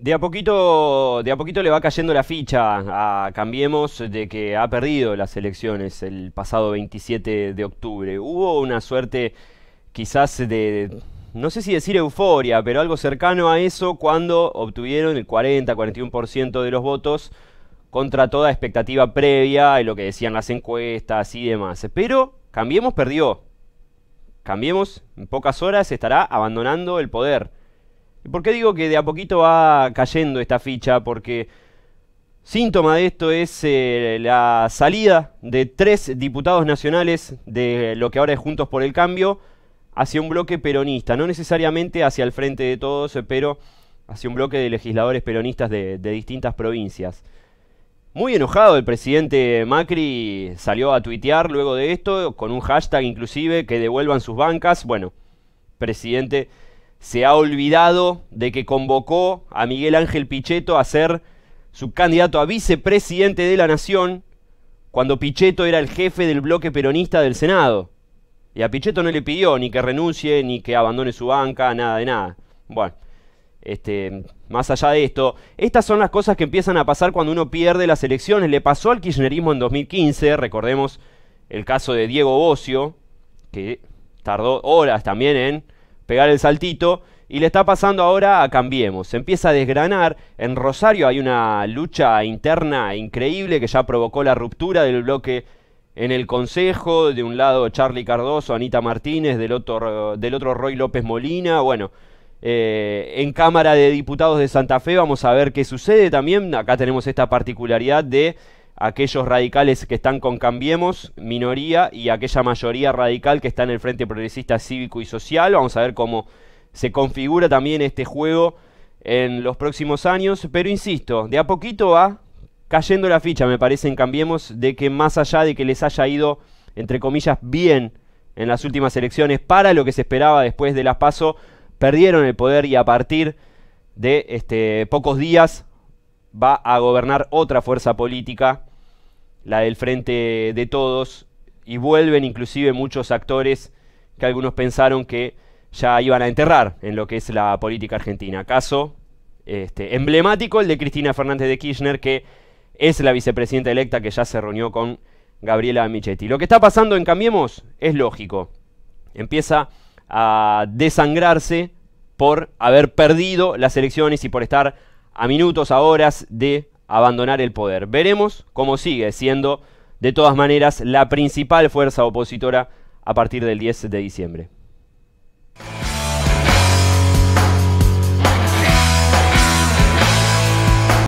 De a, poquito, de a poquito le va cayendo la ficha a Cambiemos de que ha perdido las elecciones el pasado 27 de octubre. Hubo una suerte quizás de, no sé si decir euforia, pero algo cercano a eso cuando obtuvieron el 40-41% de los votos contra toda expectativa previa y lo que decían las encuestas y demás. Pero Cambiemos perdió. Cambiemos en pocas horas estará abandonando el poder. ¿Por qué digo que de a poquito va cayendo esta ficha? Porque síntoma de esto es eh, la salida de tres diputados nacionales de lo que ahora es Juntos por el Cambio hacia un bloque peronista, no necesariamente hacia el frente de todos, pero hacia un bloque de legisladores peronistas de, de distintas provincias. Muy enojado el presidente Macri salió a tuitear luego de esto, con un hashtag inclusive, que devuelvan sus bancas. Bueno, presidente se ha olvidado de que convocó a Miguel Ángel Pichetto a ser subcandidato a vicepresidente de la Nación cuando Pichetto era el jefe del bloque peronista del Senado. Y a Pichetto no le pidió ni que renuncie, ni que abandone su banca, nada de nada. Bueno, este, más allá de esto, estas son las cosas que empiezan a pasar cuando uno pierde las elecciones. Le pasó al kirchnerismo en 2015, recordemos el caso de Diego Bocio, que tardó horas también en pegar el saltito. Y le está pasando ahora a Cambiemos. Se empieza a desgranar. En Rosario hay una lucha interna increíble que ya provocó la ruptura del bloque en el Consejo. De un lado Charlie Cardoso, Anita Martínez, del otro, del otro Roy López Molina. Bueno, eh, en Cámara de Diputados de Santa Fe vamos a ver qué sucede también. Acá tenemos esta particularidad de aquellos radicales que están con Cambiemos, minoría, y aquella mayoría radical que está en el Frente Progresista Cívico y Social. Vamos a ver cómo se configura también este juego en los próximos años, pero insisto, de a poquito va cayendo la ficha, me parece, en Cambiemos, de que más allá de que les haya ido, entre comillas, bien en las últimas elecciones para lo que se esperaba después de las PASO, perdieron el poder y a partir de este, pocos días va a gobernar otra fuerza política la del Frente de Todos, y vuelven inclusive muchos actores que algunos pensaron que ya iban a enterrar en lo que es la política argentina. Caso este, emblemático el de Cristina Fernández de Kirchner, que es la vicepresidenta electa que ya se reunió con Gabriela Michetti. Lo que está pasando en Cambiemos es lógico. Empieza a desangrarse por haber perdido las elecciones y por estar a minutos, a horas de abandonar el poder. Veremos cómo sigue siendo, de todas maneras, la principal fuerza opositora a partir del 10 de diciembre.